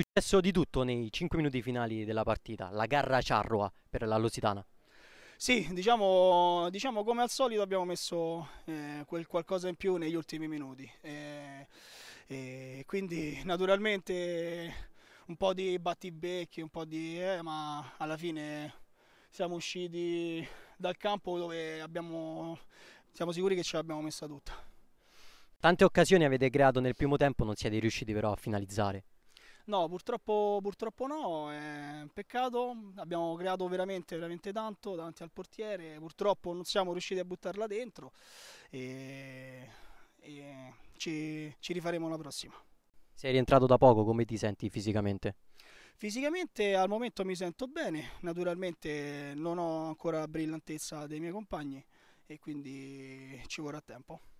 successo di tutto nei 5 minuti finali della partita, la garra Ciarrua per la Lusitana. Sì, diciamo, diciamo come al solito abbiamo messo eh, quel qualcosa in più negli ultimi minuti. Eh, eh, quindi naturalmente un po' di battibecchi, un po' di... Eh, ma alla fine siamo usciti dal campo dove abbiamo, siamo sicuri che ce l'abbiamo messa tutta. Tante occasioni avete creato nel primo tempo, non siete riusciti però a finalizzare. No, purtroppo, purtroppo no, è un peccato, abbiamo creato veramente, veramente tanto davanti al portiere, purtroppo non siamo riusciti a buttarla dentro e, e ci, ci rifaremo la prossima. Sei rientrato da poco, come ti senti fisicamente? Fisicamente al momento mi sento bene, naturalmente non ho ancora la brillantezza dei miei compagni e quindi ci vorrà tempo.